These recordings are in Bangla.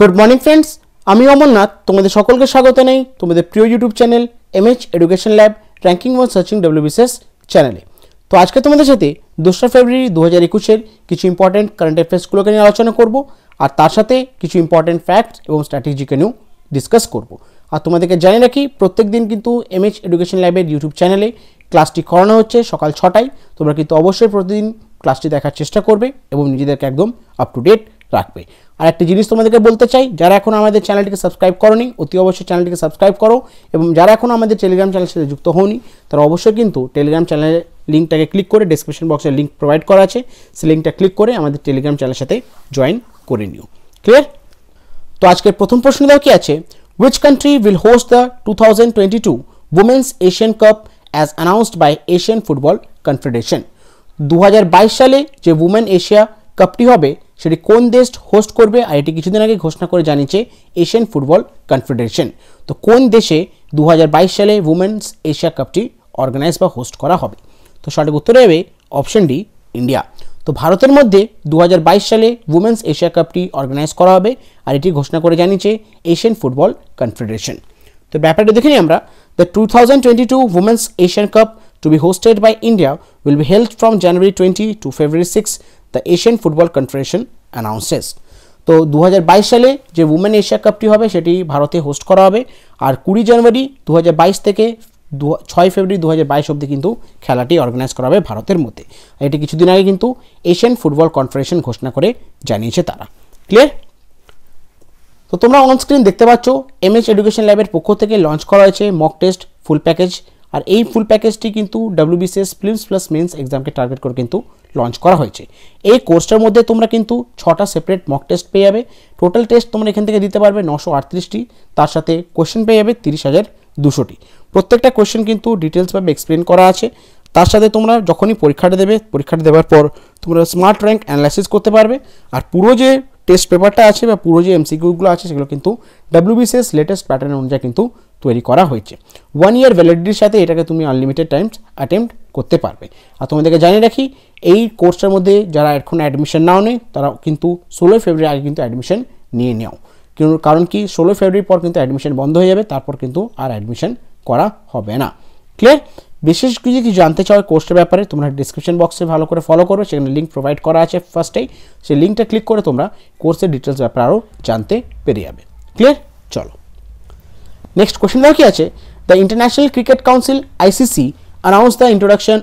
গুড মর্নিং ফ্রেন্ডস আমি অমরনাথ তোমাদের সকলকে স্বাগত নেই তোমাদের প্রিয় YouTube channel H education lab ranking one searching WBCS চ্যানেলে তো আজকে তোমাদের সাথে দোসরা ফেব্রুয়ারি দু হাজার একুশের কিছু ইম্পর্টেন্ট কারেন্ট অ্যাফেয়ার্সগুলোকে নিয়ে আলোচনা করব আর তার সাথে কিছু ইম্পর্টেন্ট ফ্যাক্ট এবং স্ট্র্যাটেজিকে নিয়েও ডিসকাস করব আর তোমাদেরকে জানিয়ে রাখি প্রত্যেক দিন কিন্তু এইচ এডুকেশন ল্যাবের ইউটিউব চ্যানেলে ক্লাসটি করানো হচ্ছে সকাল ছটায় তোমরা কিন্তু অবশ্যই প্রতিদিন ক্লাসটি দেখার চেষ্টা করবে এবং নিজেদেরকে একদম আপ টু ডেট রাখবে আর একটা জিনিস তোমাদেরকে বলতে চাই যারা এখন আমাদের চ্যানেলটিকে সাবস্ক্রাইব করনি অতি অবশ্যই চ্যানেলটিকে সাবস্ক্রাইব করো এবং যারা এখন আমাদের টেলিগ্রাম চ্যানেলের সাথে যুক্ত হওনি তারা অবশ্যই কিন্তু টেলিগ্রাম চ্যানেলের লিঙ্কটাকে ক্লিক করে ডিসক্রিপশন বক্সে লিঙ্ক প্রোভাইড করা আছে সেই লিঙ্কটা ক্লিক করে আমাদের টেলিগ্রাম চ্যানেলের সাথে জয়েন করে নিও ক্লিয়ার তো আজকের প্রথম প্রশ্ন দাও কি আছে which country will host the two thousand Asian Cup as announced by Asian Football Confederation 2022 সালে যে উমেন এশিয়া কাপটি হবে সেটি কোন দেশ হোস্ট করবে আর এটি কিছুদিন আগে ঘোষণা করে জানিয়েছে এশিয়ান ফুটবল কনফেডারেশন তো কোন দেশে দু সালে উমেন্স এশিয়া কাপটি অর্গানাইজ বা হোস্ট করা হবে তো সঠিক উত্তর হবে অপশন ডি ইন্ডিয়া তো ভারতের মধ্যে দু সালে উমেন্স এশিয়া কাপটি অর্গানাইজ করা হবে আর এটি ঘোষণা করে জানিয়েছে এশিয়ান ফুটবল কনফেডারেশন তো ব্যাপারটা দেখে নিই আমরা the two thousand twenty two women's Asian cup to be hosted by India will be held from January twenty to February six the Asian football confederation announces তো দু সালে যে উমেন এশিয়া কাপটি হবে সেটি ভারতে হোস্ট করা হবে আর কুড়ি জানুয়ারি দু থেকে দু ছয় ফেব্রুয়ারি দু হাজার বাইশ অবধি কিন্তু খেলাটি অর্গানাইজ করা হবে ভারতের মধ্যে এটি কিছুদিন আগে কিন্তু এশিয়ান ফুটবল কনফেডারেশন ঘোষণা করে জানিয়েছে তারা ক্লিয়ার তো তোমরা অনস্ক্রিন দেখতে পাচ্ছ এমএস এডুকেশন ল্যাবের পক্ষ থেকে লঞ্চ করা হয়েছে মক টেস্ট ফুল প্যাকেজ আর এই ফুল প্যাকেজটি কিন্তু বিসিএস ফিল্মস প্লাস মেন্স এক্সামকে টার্গেট করে কিন্তু লঞ্চ করা হয়েছে এই কোর্সটার মধ্যে তোমরা কিন্তু ছটা সেপারেট মক টেস্ট পেয়ে যাবে টোটাল টেস্ট তোমরা এখান থেকে দিতে পারবে নশো আটত্রিশটি তার সাথে কোয়েশ্চেন পেয়ে যাবে তিরিশ হাজার দুশোটি প্রত্যেকটা কোয়েশ্চেন কিন্তু ডিটেলসভাবে এক্সপ্লেন করা আছে তার সাথে তোমরা যখনই পরীক্ষাটা দেবে পরীক্ষাটা দেওয়ার পর তোমরা স্মার্ট র্যাঙ্ক অ্যানালাইসিস করতে পারবে আর পুরো যে টেস্ট পেপারটা আছে বা পুরো যে এমসিকিউগুলো আছে সেগুলো কিন্তু ডাব্লিউবিসিএস লেটেস্ট প্যাটার্ন অনুযায়ী কিন্তু তৈরি করা হয়েছে ওয়ান ইয়ার ভ্যালিডিটির সাথে এটাকে তুমি আনলিমিটেড টাইমস অ্যাটেম্প্ট করতে পারবে আর তোমাদেরকে জানিয়ে রাখি এই কোর্সের মধ্যে যারা এখন অ্যাডমিশন নাও নেই তারা কিন্তু ষোলোই ফেব্রুয়ারি আগে কিন্তু অ্যাডমিশন নিয়ে নেও কারণ কি ষোলোই ফেব্রুয়ারি পর কিন্তু অ্যাডমিশন বন্ধ হয়ে যাবে তারপর কিন্তু আর অ্যাডমিশন করা হবে না ক্লিয়ার বিশেষ কিছু কিছু জানতে চাও কোর্সের ব্যাপারে তোমরা ডিসক্রিপশন বক্সে ভালো করে ফলো করবে সেখানে লিঙ্ক প্রোভাইড করা আছে ফার্স্টেই সেই লিঙ্কটা ক্লিক করে তোমরা কোর্সের ডিটেলস ব্যাপারে আরও জানতে পেরে যাবে ক্লিয়ার চলো নেক্সট কোশ্চেন দেখো কি আছে the International Cricket Council ICC announced the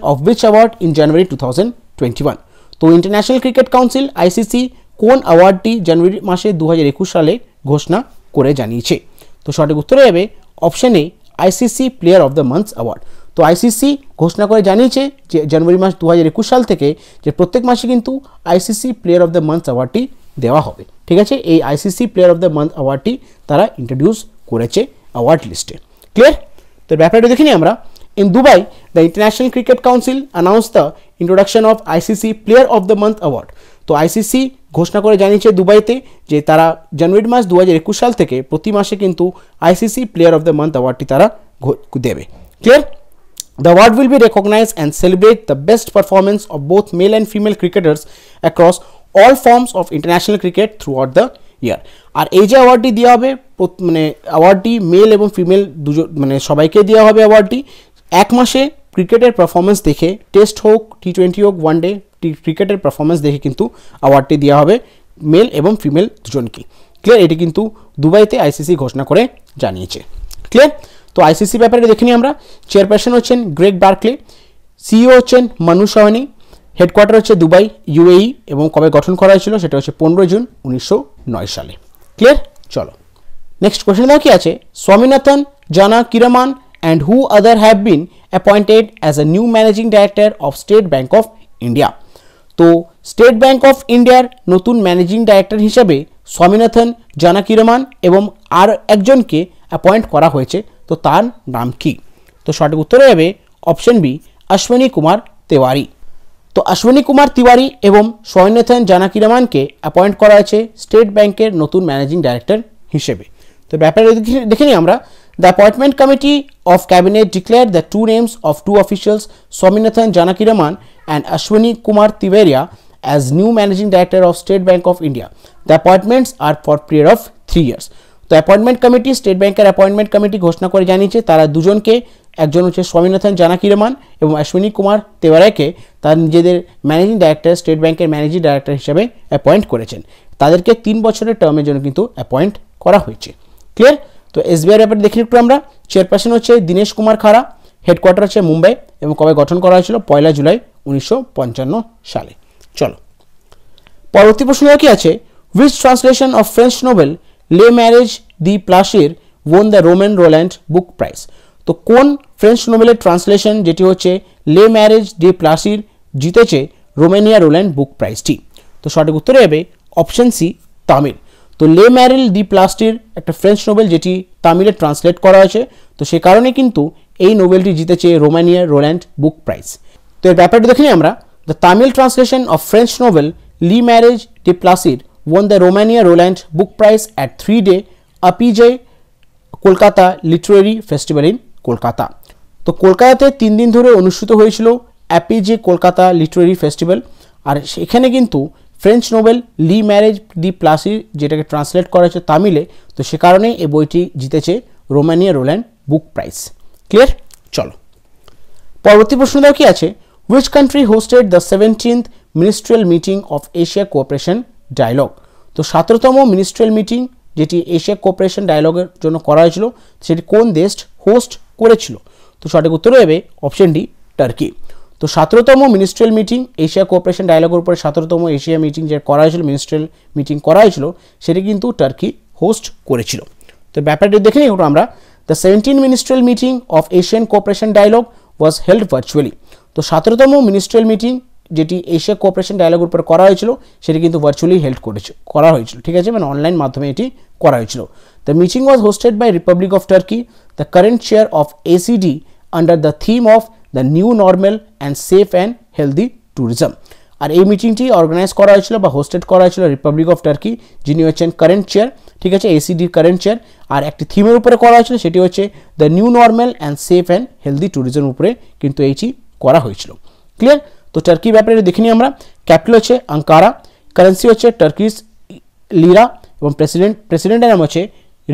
award in January two thousand twenty one তো ইন্টারন্যাশনাল ক্রিকেট কাউন্সিল আইসিসি কোন অ্যাওয়ার্ডটি জানুয়ারি মাসে দু সালে ঘোষণা করে জানিয়েছে তো সঠিক উত্তরে যাবে option A ICC player of the months award তো আইসিসি ঘোষণা করে জানিয়েছে যে জানুয়ারি মাস দু হাজার একুশ সাল থেকে যে প্রত্যেক মাসে কিন্তু ICC player of the month অ্যাওয়ার্ডটি দেওয়া হবে ঠিক আছে এই ICC player of the month অ্যাওয়ার্ডটি তারা ইন্ট্রোডিউস করেছে অ্যাওয়ার্ড লিস্টে ক্লিয়ার তো ব্যাপারটা দেখিনি আমরা in Dubai the International Cricket Council announce the introduction of ICC player of the month award তো আইসিসি ঘোষণা করে জানিয়েছে দুবাইতে যে তারা জানুয়ারি মাস দু সাল থেকে প্রতি মাসে কিন্তু ICC player of the month অ্যাওয়ার্ডটি তারা দেবে clear The award will be recognized and celebrate the best performance of both male and female cricketers across all forms of international cricket throughout the year আর এই যে অ্যাওয়ার্ডটি দেওয়া হবে মানে অ্যাওয়ার্ডটি মেল এবং ফিমেল দুজন মানে সবাইকে দেওয়া হবে অ্যাওয়ার্ডটি এক মাসে ক্রিকেটের পারফরমেন্স দেখে টেস্ট হোক টি টোয়েন্টি হোক ওয়ান ডে ক্রিকেটের পারফরমেন্স দেখে কিন্তু অ্যাওয়ার্ডটি দেওয়া হবে মেল এবং ফিমেল দুজনকে ক্লিয়ার এটি কিন্তু দুবাইতে আইসিসি ঘোষণা করে জানিয়েছে ক্লিয়ার তো আইসিসি ব্যাপারে দেখে নিই আমরা চেয়ারপারসন হচ্ছেন গ্রেট বার্কলে সিইও হচ্ছেন মানু সাহনি হেডকোয়ার্টার হচ্ছে দুবাই ইউএই e এবং কবে গঠন করা হয়েছিল সেটা হচ্ছে পনেরোই জুন উনিশশো সালে ক্লিয়ার চলো নেক্সট কোয়েশ্চেন দেখো কি আছে Swaminathan Janakiraman and who other have been appointed as a new managing director of State Bank of India তো স্টেট ব্যাঙ্ক অফ ইন্ডিয়ার নতুন ম্যানেজিং ডাইরেক্টর হিসাবে স্বামীনাথন জানা কিরমান এবং আর একজনকে অ্যাপয়েন্ট করা হয়েছে তো তার নাম কি তো সঠিক উত্তরে হবে অপশন বি অশ্বিনী কুমার তিওয়ারি তো অশ্বিনী কুমার তিওয়ারি এবং সৈন্যথেন জানাকি রহমানকে অ্যাপয়েন্ট করা হয়েছে স্টেট ব্যাংকের নতুন ম্যানেজিং ডাইরেক্টর হিসেবে তো ব্যাপারে দেখে নিই আমরা the appointment committee of cabinet declare the two names of two officials Swaminathan Janakiraman and Ashwini Kumar তিওয়ারিয়া as new managing director of State Bank of India The appointments are for period of 3 years. তো অ্যাপয়েন্টমেন্ট কমিটি স্টেট ব্যাংকের অ্যাপয়েন্টমেন্ট কমিটি ঘোষণা করে জানিয়েছে তারা দুজনকে একজন হচ্ছে স্বামীনাথন জানাকিরমান এবং অশ্বিনী কুমার তেওয়ারাকে তার নিজেদের ম্যানেজিং ডাইরেক্টর স্টেট ব্যাংকের ম্যানেজিং ডাইরেক্টর হিসেবে অ্যাপয়েন্ট করেছেন তাদেরকে তিন বছরের টার্মের জন্য কিন্তু অ্যাপয়েন্ট করা হয়েছে ক্লিয়ার তো এসবিআই ব্যাপারে দেখি একটু আমরা চেয়ারপারসন হচ্ছে দীনেশ কুমার খাড়া হেডকোয়ার্টার হচ্ছে মুম্বাই এবং কবে গঠন করা হয়েছিল পয়লা জুলাই উনিশশো সালে চলো পরবর্তী প্রশ্ন কি আছে which translation of French novel le mariage de plaisir won the Romain Rolland book prize তো কোন ফ্রেঞ্চ নোবেলের ট্রান্সলেশন যেটি হচ্ছে লে ম্যারেজ ডি প্লাসির জিতেছে রোমেনিয়া রোল্যান্ড বুক প্রাইজটি তো সঠিক উত্তরে হবে অপশন সি তামিল তো লে ম্যারেল দি প্লাস্টির একটা ফ্রেঞ্চ নোবেল যেটি তামিলে ট্রান্সলেট করা হয়েছে তো সে কারণে কিন্তু এই নোবেলটি জিতেছে রোমানিয়া রোল্যান্ড বুক প্রাইজ তো এর ব্যাপারটি দেখিনি আমরা the Tamil translation of French novel le mariage de plaisir won the Romania Roland Book Prize at three-day Apijay Kolkata Literary Festival in Kolkata. তো কলকাতাতে তিন দিন ধরে অনুষ্ঠিত হয়েছিল অ্যাপিজে কলকাতা লিটারেরি ফেস্টিভ্যাল আর সেখানে কিন্তু French novel le mariage de plaisir যেটাকে ট্রান্সলেট করা হয়েছে তামিলে তো সে কারণে এই বইটি জিতেছে Romain Rolland book prize clear চলো পরবর্তী প্রশ্ন কি আছে which country hosted the seventeenth ministerial meeting of Asia cooperation dialogue তো সতেরোতম মিনিস্ট্রিয়াল মিটিং যেটি এশিয়া কোঅপারেশন ডায়লগের জন্য করা হয়েছিল সেটি কোন দেশ হোস্ট করেছিল তো সঠিক উত্তর হবে অপশন ডি টার্কি তো সতেরোতম মিনিস্ট্রিয়াল মিটিং এশিয়া কোঅপারেশন ডায়লগের উপরে সতেরোতম এশিয়া মিটিং যে করা হয়েছিল মিনিস্ট্রিয়াল মিটিং করা হয়েছিল সেটি কিন্তু টার্কি হোস্ট করেছিল তো ব্যাপারটি দেখে নিই আমরা the seventeen ministerial meeting of Asian cooperation dialogue was held virtually তো সতেরোতম মিনিস্ট্রিয়াল মিটিং যেটি এশিয়া কোঅপারেশন ডায়ালগ উপর করা হয়েছিল সেটি কিন্তু ভার্চুয়ালি হেল্ড করেছে করা হয়েছিল ঠিক আছে মানে অনলাইন মাধ্যমে এটি করা হয়েছিল the meeting was hosted by Republic of Turkey the current chair of ACD under the theme of the new normal and safe and healthy tourism আর এই মিটিংটি অর্গানাইজ করা হয়েছিল বা হোস্টেড করা হয়েছিল রিপাবলিক অফ টার্কি যিনি হচ্ছেন কারেন্ট চেয়ার ঠিক আছে এসিডির কারেন্ট চেয়ার আর একটি থিমের উপরে করা হয়েছিল সেটি হচ্ছে the new normal and safe and healthy tourism উপরে কিন্তু এইটি করা হয়েছিল ক্লিয়ার তো টার্কির ব্যাপারে দেখে নিই আমরা ক্যাপিটাল হচ্ছে আঙ্কারা কারেন্সি হচ্ছে টার্কিস লিরা এবং প্রেসিডেন্ট প্রেসিডেন্টের নাম হচ্ছে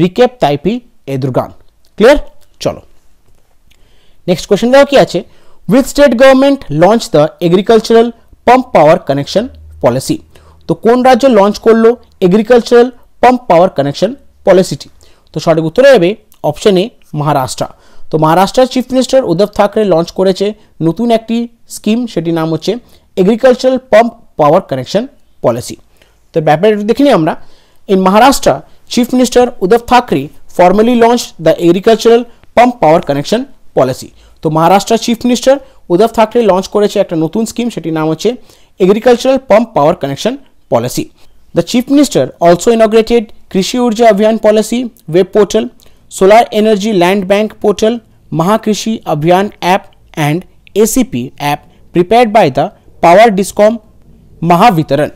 রিকেপ তাইপি এদুরগান ক্লিয়ার চলো নেক্সট কোয়েশ্চেন কি আছে with state government launch the agricultural pump power connection policy তো কোন রাজ্য লঞ্চ করলো এগ্রিকালচারাল পাম্প পাওয়ার কানেকশন পলিসিটি তো সঠিক উত্তরে যাবে অপশন এ মহারাষ্ট্র তো মহারাষ্ট্রের chief minister Uddhav Thackeray launch করেছে নতুন একটি স্কিম সেটির নাম হচ্ছে agricultural pump power connection policy তো ব্যাপারে দেখে নিই আমরা in Maharashtra chief minister Uddhav Thackeray formally launch the agricultural pump power connection policy তো Maharashtra chief minister Uddhav Thackeray launch করেছে একটা নতুন স্কিম সেটির নাম হচ্ছে agricultural pump power connection policy the chief minister also integrated Krishi Urja Abhiyan policy web portal solar energy land bank portal, Mahakrishi Abhiyan app and ACP app prepared by the Power Discom Mahavitaran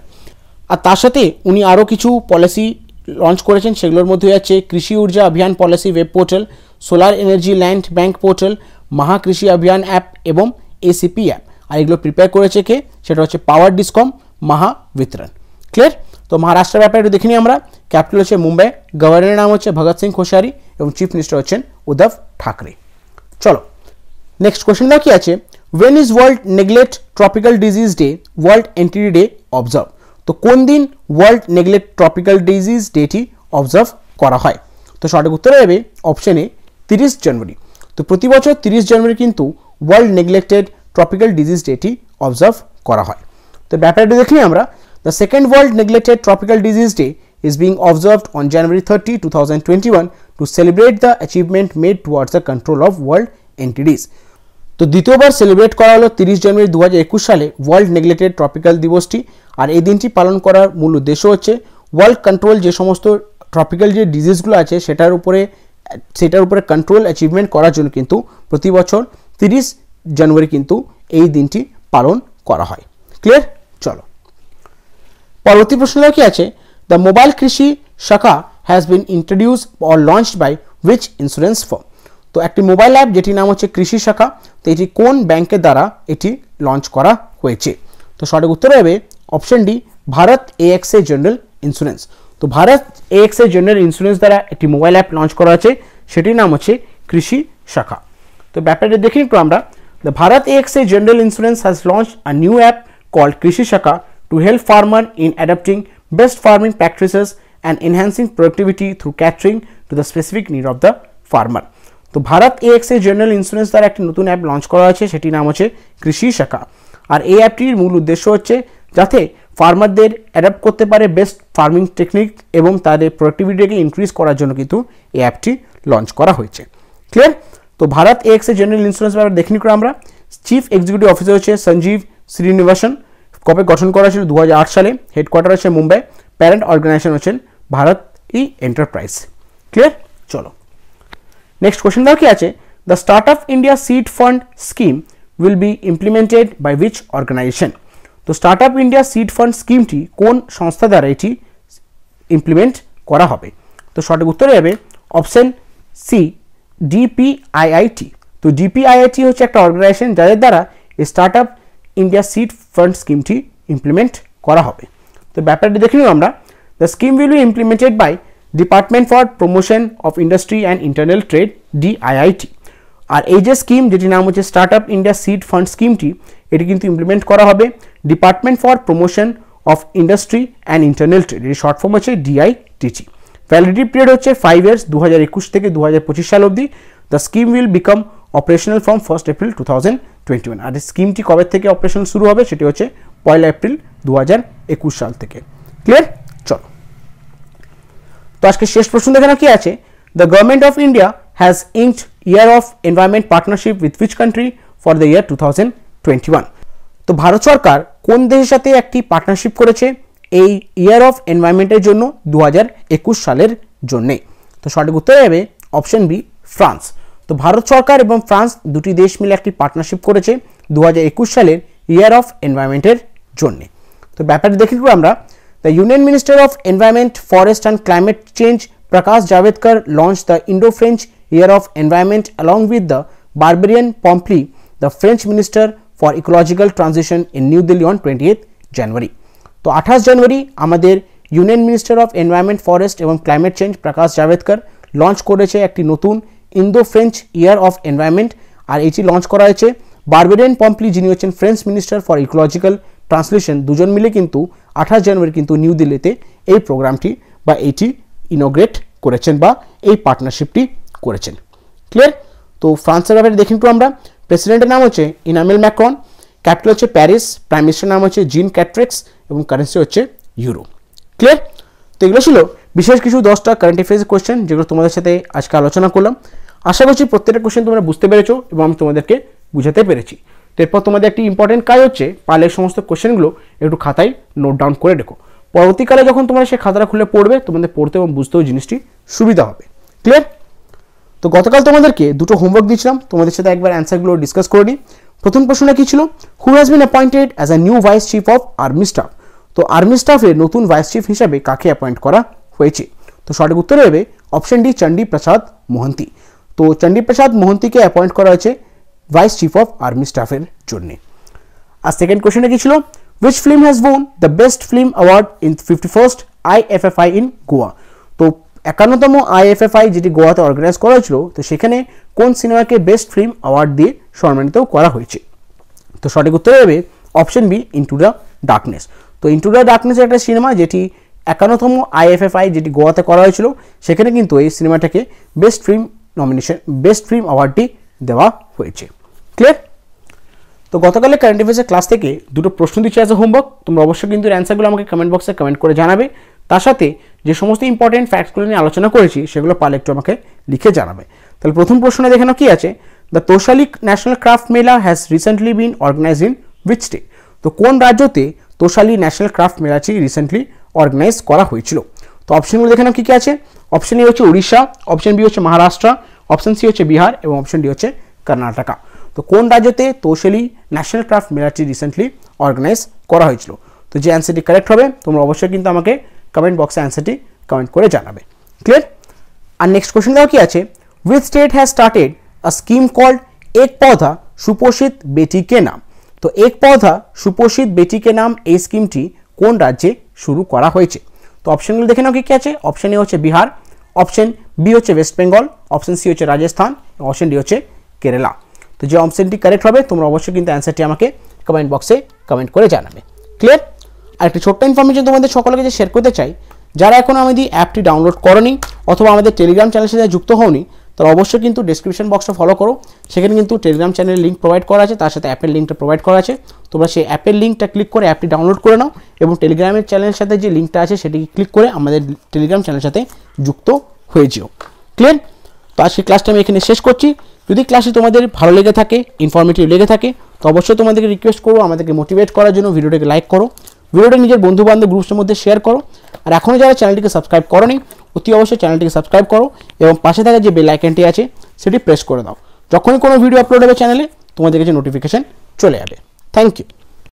আর তার সাথে উনি আরও কিছু পলিসি লঞ্চ করেছেন সেগুলোর মধ্যে আছে Krishi Urja Abhiyan policy web portal solar energy land bank portal Mahakrishi Abhiyan app এবং এসিপি অ্যাপ আর এগুলো প্রিপেয়ার করেছে কে সেটা হচ্ছে পাওয়ার ডিসকম মহা বিতরণ ক্লিয়ার তো মহারাষ্ট্রের ব্যাপারে একটু দেখিনি আমরা ক্যাপিটাল হচ্ছে মুম্বাই গভর্নরের নাম হচ্ছে ভগৎ সিং কোশারি এবং চিফ মিনিস্টার হচ্ছেন উদ্ধব ঠাকরে চলো নেক্সট কোয়েশ্চেন কি আছে when is world neglect tropical disease day world NTD day observe তো কোন দিন ওয়ার্ল্ড নেগলেক্ট ট্রপিক্যাল ডিজিজ ডেটি অবজার্ভ করা হয় তো সঠিক উত্তর হবে অপশন এ তিরিশ জানুয়ারি তো প্রতি বছর তিরিশ জানুয়ারি কিন্তু ওয়ার্ল্ড নেগলেক্টেড ট্রপিক্যাল ডিজিজ ডেটি অবজার্ভ করা হয় তো ব্যাপারটা দেখি আমরা the second world neglected tropical disease day is being on January thirty two thousand twenty one to celebrate the achievement made towards the control of world entities তো দ্বিতীয়বার সেলিব্রেট করা হলো তিরিশ জানুয়ারি দু সালে ওয়ার্ল্ড নেগলেক্টেড ট্রপিক্যাল দিবসটি আর এই দিনটি পালন করার মূল উদ্দেশ্য হচ্ছে ওয়ার্ল্ড কন্ট্রোল যে সমস্ত ট্রপিক্যাল যে ডিজিজগুলো আছে সেটার উপরে সেটার উপরে কন্ট্রোল অ্যাচিভমেন্ট করার জন্য কিন্তু প্রতি বছর তিরিশ জানুয়ারি কিন্তু এই দিনটি পালন করা হয় ক্লিয়ার চলো পরবর্তী প্রশ্ন কি আছে the mobile Krishi Shakha has been introduce or launched by which insurance firm তো একটি মোবাইল অ্যাপ যেটির নাম হচ্ছে কৃষি শাখা তো এটি কোন ব্যাংকের দ্বারা এটি লঞ্চ করা হয়েছে তো সঠিক উত্তর হবে অপশন ডি ভারত এ জেনারেল ইন্স্যুরেন্স তো ভারত এ জেনারেল ইন্স্যুরেন্স দ্বারা একটি মোবাইল অ্যাপ লঞ্চ করা আছে সেটির নাম হচ্ছে কৃষি শাখা তো ব্যাপারটা দেখি একটু আমরা দ্য ভারত এ general insurance has launch a new app called Krishi Shakha to help farmer in adapting best farming practices and enhancing productivity through catering to the specific need of the farmer তো ভারত এএক্সএ জেনারেল ইন্স্যুরেন্স দ্বারা একটি নতুন অ্যাপ লঞ্চ করা হয়েছে সেটির নাম হচ্ছে কৃষি শাখা আর এই অ্যাপটির মূল উদ্দেশ্য হচ্ছে যাতে ফার্মারদের অ্যাডাপ্ট করতে পারে বেস্ট ফার্মিং টেকনিক এবং তাদের প্রোডাক্টিভিটিকে ইনক্রিজ করার জন্য কিন্তু এই অ্যাপটি লঞ্চ করা হয়েছে ক্লিয়ার তো ভারত এএক্সএ জেনারেল ইন্স্যুরেন্স ব্যাপারে দেখে নিকো আমরা চিফ এক্সিকিউটিভ অফিসার হচ্ছে সঞ্জীব শ্রীনিবাসন কবে গঠন করা হয়েছিল দু সালে হেডকোয়ার্টার হচ্ছে মুম্বাই প্যারেন্ট অর্গানাইজেশন হচ্ছেন ভারত ই এন্টারপ্রাইজ ক্লিয়ার চলো নেক্সট কোয়েশ্চেন দাও কি আছে the start up India seed fund scheme will be implemented by which organization তো start up India seed fund স্কিমটি কোন সংস্থা দ্বারা এটি ইমপ্লিমেন্ট করা হবে তো সঠিক উত্তরে যাবে অপশন সি ডিপিআইআইটি তো ডিপিআইআইটি হচ্ছে একটা অর্গানাইজেশন যাদের দ্বারা start up India seed fund স্কিমটি ইমপ্লিমেন্ট করা হবে তো ব্যাপারটি দেখে নিও আমরা The scheme will be implemented by Department for Promotion of Industry and Internal Trade DIIT আর এই যে স্কিম যেটির নাম হচ্ছে start up India seed fund স্কিমটি এটি কিন্তু ইমপ্লিমেন্ট করা হবে department for promotion of industry and internal trade এর শর্ট ফর্ম হচ্ছে ডিআইটিজি ভ্যালিডিটি পিরিয়ড হচ্ছে ফাইভ ইয়ার্স দু থেকে দু সাল অবধি the scheme will become operational from first April two thousand twenty one আর এই স্কিমটি কবে থেকে অপারেশন শুরু হবে সেটি হচ্ছে পয়লা এপ্রিল দু সাল থেকে ক্লিয়ার তো আজকে শেষ প্রশ্ন দেখে কি আছে the government of India has inked year of environment partnership with which country for the year two thousand twenty one তো ভারত সরকার কোন দেশের সাথে একটি পার্টনারশিপ করেছে এই ইয়ার অফ এনভায়রনমেন্টের জন্য দু সালের জন্যে তো সঠিক উত্তর হবে অপশন বি ফ্রান্স তো ভারত সরকার এবং ফ্রান্স দুটি দেশ মিলে একটি পার্টনারশিপ করেছে দু সালের ইয়ার অফ এনভায়রনমেন্টের জন্যে তো ব্যাপারটা দেখে আমরা The Union Minister of Environment, Forest and Climate Change Prakash Javedkar, launched the Indo-French Year of Environment along with the Barbarian Pompli, the French Minister for Ecological Transition in New Delhi on 28th January. So, আঠাশ January, our Union Minister of Environment, Forest and Climate Change, Prakash Javedkar, launched the একটি নতুন Indo French year of environment আর এটি লঞ্চ করা হয়েছে বার্বেরিয়ান পম্পলি যিনি হচ্ছেন French minister for ecological translation দুজন মিলে কিন্তু আঠাশ জানুয়ারি কিন্তু নিউ দিল্লিতে এই প্রোগ্রামটি বা এইটি ইনোগ্রেট করেছেন বা এই পার্টনারশিপটি করেছেন ক্লিয়ার তো ফ্রান্সের ব্যাপারে দেখি একটু আমরা প্রেসিডেন্টের নাম হচ্ছে ইনামেল ম্যাক্রন ক্যাপিটাল হচ্ছে প্যারিস প্রাইম মিনিস্টার নাম হচ্ছে জিন ক্যাট্রিক্স এবং কারেন্সি হচ্ছে ইউরো ক্লিয়ার তো এগুলো ছিল বিশেষ কিছু দশটা কারেন্ট অ্যাফেয়ার্স কোয়েশ্চেন যেগুলো তোমাদের সাথে আজকে আলোচনা করলাম আশা করছি প্রত্যেকটা কোয়েশ্চেন তোমরা বুঝতে পেরেছো এবং আমি তোমাদেরকে বুঝাতে পেরেছি তো এরপর তোমাদের একটি ইম্পর্টেন্ট কাজ হচ্ছে পারলে সমস্ত কোশ্চেনগুলো একটু খাতায় নোট ডাউন করে রেখো পরবর্তীকালে যখন তোমরা সেই খাতাটা খুলে পড়বে তোমাদের পড়তে এবং বুঝতেও জিনিসটি সুবিধা হবে ক্লিয়ার তো গতকাল তোমাদেরকে দুটো হোমওয়ার্ক দিয়েছিলাম তোমাদের সাথে একবার অ্যান্সারগুলো ডিসকাস করে নিই প্রথম প্রশ্নটা কী ছিল who has been appointed as a new vice chief of army staff তো আর্মি স্টাফে নতুন ভাইস চিফ হিসাবে কাকে অ্যাপয়েন্ট করা হয়েছে তো সঠিক উত্তর হবে অপশন ডি চণ্ডী প্রসাদ মোহন্তি তো চণ্ডী প্রসাদ মোহন্তিকে অ্যাপয়েন্ট করা হয়েছে ভাইস চিফ অফ আর্মি স্টাফের জন্যে আর সেকেন্ড কোশ্চেনে কি ছিল which film has won the best film award in fifty first I F F I in Goa তো একান্নতম আই এফ এফ আই যেটি গোয়াতে অর্গানাইজ করা হয়েছিল তো সেখানে কোন সিনেমাকে বেস্ট ফিল্ম অ্যাওয়ার্ড দিয়ে সম্মানিত করা হয়েছে তো সঠিক উত্তর হবে option B into the darkness তো ইন্টু দ্য ডার্কনেসের একটা সিনেমা যেটি একান্নতম আই এফ এফ আই যেটি গোয়াতে করা হয়েছিল সেখানে কিন্তু এই সিনেমাটাকে best film nomination best film অ্যাওয়ার্ডটি দেওয়া হয়েছে ক্লিয়ার তো গতকালের কারেন্ট অ্যাফেয়ার্সের ক্লাস থেকে দুটো প্রশ্ন দিচ্ছি অ্যাজ এ হোমওয়ার্ক তোমরা অবশ্যই কিন্তু অ্যান্সারগুলো আমাকে কমেন্ট বক্সে কমেন্ট করে জানাবে তার সাথে যে সমস্ত ইম্পর্টেন্ট ফ্যাক্টসগুলো নিয়ে আলোচনা করেছি সেগুলো পালে একটু আমাকে লিখে জানাবে তাহলে প্রথম প্রশ্নে দেখে নাও কি আছে দ্য তোশালিক national craft mela has recently been organize in which state তো কোন রাজ্যতে তোশালি ন্যাশনাল ক্রাফট মেলাটি রিসেন্টলি অর্গানাইজ করা হয়েছিল তো অপশনগুলো নাও কী কী আছে অপশন এ হচ্ছে উড়িষ্যা অপশন বি হচ্ছে মহারাষ্ট্র অপশন সি হচ্ছে বিহার এবং অপশন ডি হচ্ছে কর্ণাটকা তো কোন রাজ্যতে তোশেলি ন্যাশনাল ক্রাফট মেলাটি রিসেন্টলি অর্গানাইজ করা হয়েছিল তো যে অ্যান্সারটি কারেক্ট হবে তোমরা অবশ্যই কিন্তু আমাকে কমেন্ট বক্সে অ্যান্সারটি কমেন্ট করে জানাবে ক্লিয়ার আর নেক্সট কোশ্চেন দেওয়া কি আছে with state has started a scheme called এক পধা সুপোষিত বেটিকে নাম তো এক পধা সুপোষিত বেটিকে নাম এই স্কিমটি কোন রাজ্যে শুরু করা হয়েছে তো অপশানগুলো দেখে নাও কি কী আছে অপশান এ হচ্ছে বিহার অপশন বি হচ্ছে ওয়েস্ট বেঙ্গল অপশন সি হচ্ছে রাজস্থান অপশন ডি হচ্ছে কেরালা তো যে অপশানটি কারেক্ট হবে তোমরা অবশ্যই কিন্তু অ্যান্সারটি আমাকে কমেন্ট বক্সে কমেন্ট করে জানাবে ক্লিয়ার আর একটি ছোট্ট ইনফরমেশন তোমাদের সকলকে যে শেয়ার করতে চাই যারা এখনও আমাদের অ্যাপটি ডাউনলোড করনি অথবা আমাদের টেলিগ্রাম চ্যানেলের সাথে যুক্ত হওনি তারা অবশ্যই কিন্তু ডিসক্রিপশন বক্সটা ফলো করো সেখানে কিন্তু টেলিগ্রাম চ্যানেলের লিঙ্ক প্রোভাইড করা আছে তার সাথে অ্যাপের লিঙ্কটা প্রোভাইড করা আছে তোমরা সেই অ্যাপের লিঙ্কটা ক্লিক করে অ্যাপটি ডাউনলোড করে নাও এবং টেলিগ্রামের চ্যানেলের সাথে যে লিঙ্কটা আছে সেটিকে ক্লিক করে আমাদের টেলিগ্রাম চ্যানেলের সাথে যুক্ত হয়ে যেও ক্লিয়ার তো আজকে ক্লাসটা আমি এখানে শেষ করছি যদি ক্লাসে তোমাদের ভালো লেগে থাকে ইনফরমেটিভ লেগে থাকে তো অবশ্যই তোমাদেরকে রিকোয়েস্ট করবো আমাদেরকে মোটিভেট করার জন্য ভিডিওটাকে লাইক করো ভিডিওটা নিজের বন্ধুবান্ধব গ্রুপসের মধ্যে শেয়ার করো আর এখনও যারা চ্যানেলটিকে সাবস্ক্রাইব করনি অতি অবশ্যই চ্যানেলটিকে সাবস্ক্রাইব করো এবং পাশে থাকা যে বেলাইকনটি আছে সেটি প্রেস করে দাও যখনই কোনো ভিডিও আপলোড হবে চ্যানেলে তোমাদের কাছে নোটিফিকেশান চলে যাবে থ্যাংক ইউ